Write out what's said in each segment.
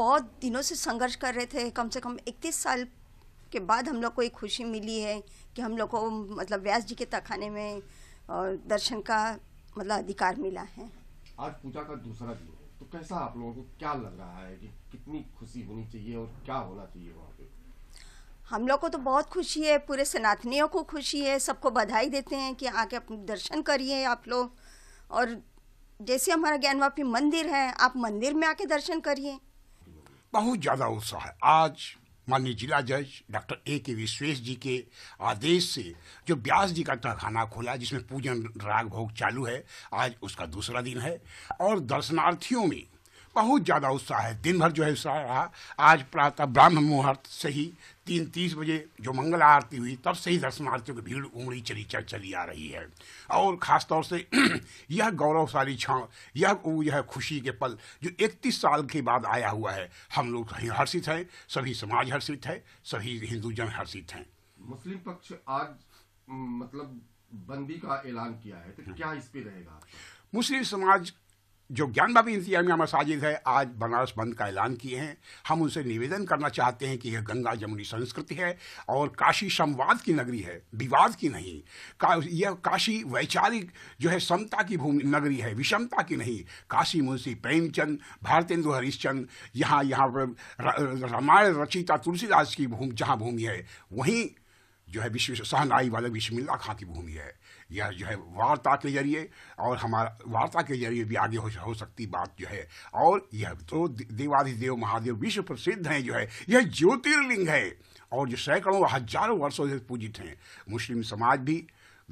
बहुत दिनों से संघर्ष कर रहे थे कम से कम इकतीस साल के बाद हम लोग को एक खुशी मिली है कि हम लोग को मतलब व्यास जी के तखाने में दर्शन का मतलब अधिकार मिला है आज पूजा का दूसरा दिन है तो कैसा आप लोगों को क्या लग रहा है कि कितनी खुशी होनी चाहिए और क्या होना चाहिए वहाँ पे हम लोग को तो बहुत खुशी है पूरे सनातनियों को खुशी है सबको बधाई देते हैं कि आके अपने दर्शन करिए आप लोग और जैसे हमारा ज्ञानवापी मंदिर है आप मंदिर में आके दर्शन करिए बहुत ज़्यादा उत्साह है आज माननीय जिला जज डॉक्टर ए के विश्वेश जी के आदेश से जो ब्यास जी का तहखाना खोला जिसमें पूजन राग भोग चालू है आज उसका दूसरा दिन है और दर्शनार्थियों में बहुत ज़्यादा उत्साह है दिन भर जो है उत्साह रहा आज प्रातः ब्राह्म मुहूर्त से ही तीन तीस बजे जो मंगल आरती हुई तब से ही दर्शनार्थियों की भीड़ उमड़ी चली चल चली आ रही है और ख़ासतौर से यह गौरवशाली क्षण यह यह खुशी के पल जो इकतीस साल के बाद आया हुआ है हम लोग हर्षित हैं सभी समाज हर्षित है सभी हिंदू जन हर्षित हैं मुस्लिम पक्ष आज मतलब बंदी का ऐलान किया है तो हाँ। क्या इस पे रहेगा मुस्लिम समाज जो ज्ञानबाबी इंतजामिया मसाजिद है आज बनारस बंद का ऐलान किए हैं हम उनसे निवेदन करना चाहते हैं कि यह गंगा जमुनी संस्कृति है और काशी संवाद की नगरी है विवाद की नहीं का, यह काशी वैचारिक जो है समता की भूमि नगरी है विषमता की नहीं काशी मुंशी प्रेमचंद भारतेंदु हरिश्चंद यहाँ यहाँ पर रामायण रचिता तुलसीदास की भूमि जहाँ भूमि है वहीं जो है विश्व सहनाई वाले विश्वमिल्ला खां की भूमि है यह जो है वार्ता के जरिए और हमारा वार्ता के जरिए भी आगे हो, हो सकती बात जो है और यह तो देवाधिदेव महादेव विश्व प्रसिद्ध हैं जो है यह ज्योतिर्लिंग है और जो सैकड़ों हजारों वर्षों से पूजित हैं मुस्लिम समाज भी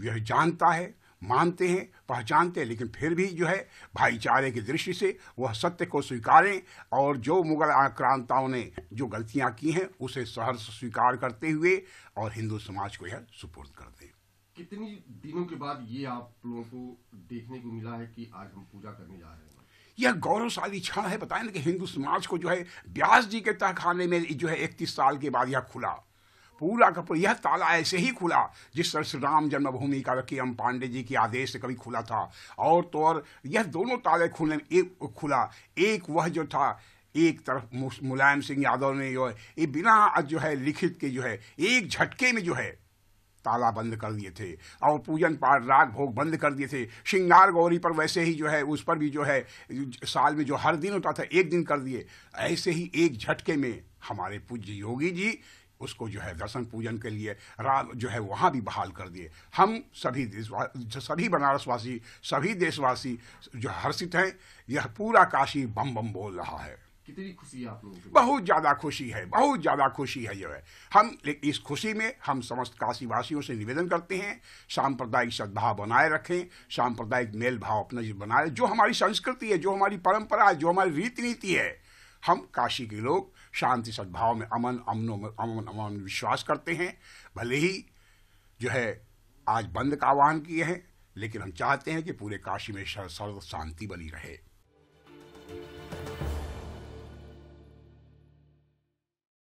यह जानता है मानते हैं पहचानते हैं लेकिन फिर भी जो है भाईचारे की दृष्टि से वह सत्य को स्वीकारें और जो मुगल आक्रांताओं ने जो गलतियां की हैं उसे सहर्ष स्वीकार करते हुए और हिंदू समाज को यह सुपुर्द कर दें कितनी दिनों के बाद ये आप लोगों को देखने को मिला है कि आज हम पूजा करने जा रहे हैं यह गौरवशाली क्षण है बताए ना कि हिंदू समाज को जो है ब्यास जी के तहखाने में जो है इकतीस साल के बाद यह खुला पूरा का पूरा यह ताला ऐसे ही खुला जिस तरह श्री राम जन्मभूमि का के एम पांडे जी के आदेश से कभी खुला था और तो और यह दोनों ताले खुलने में एक खुला एक वह जो था एक तरफ मुलायम सिंह यादव ने जो है ये बिना जो है लिखित के जो है एक झटके में जो है ताला बंद कर दिए थे और पूजन पाठ राग भोग बंद कर दिए थे श्रृंगार गौरी पर वैसे ही जो है उस पर भी जो है साल में जो हर दिन होता था एक दिन कर दिए ऐसे ही एक झटके में हमारे पूज्य योगी जी उसको जो है दर्शन पूजन के लिए राम जो है वहाँ भी बहाल कर दिए हम सभी सभी बनारसवासी सभी देशवासी जो हर्षित हैं यह पूरा काशी बम बम बोल रहा है कितनी खुशी है आप लोगों को बहुत ज़्यादा खुशी है बहुत ज़्यादा खुशी है जो है हम इस खुशी में हम समस्त काशीवासियों से निवेदन करते हैं सांप्रदायिक सद्भाव बनाए रखें सांप्रदायिक मेल भाव अपना बनाए जो हमारी संस्कृति है जो हमारी परंपरा है जो हमारी रीति नीति है हम काशी के लोग शांति सद्भाव में अमन अमन अमन अमन विश्वास करते हैं भले ही जो है आज बंद का आह्वान किए हैं लेकिन हम चाहते हैं कि पूरे काशी में सर्व शांति बनी रहे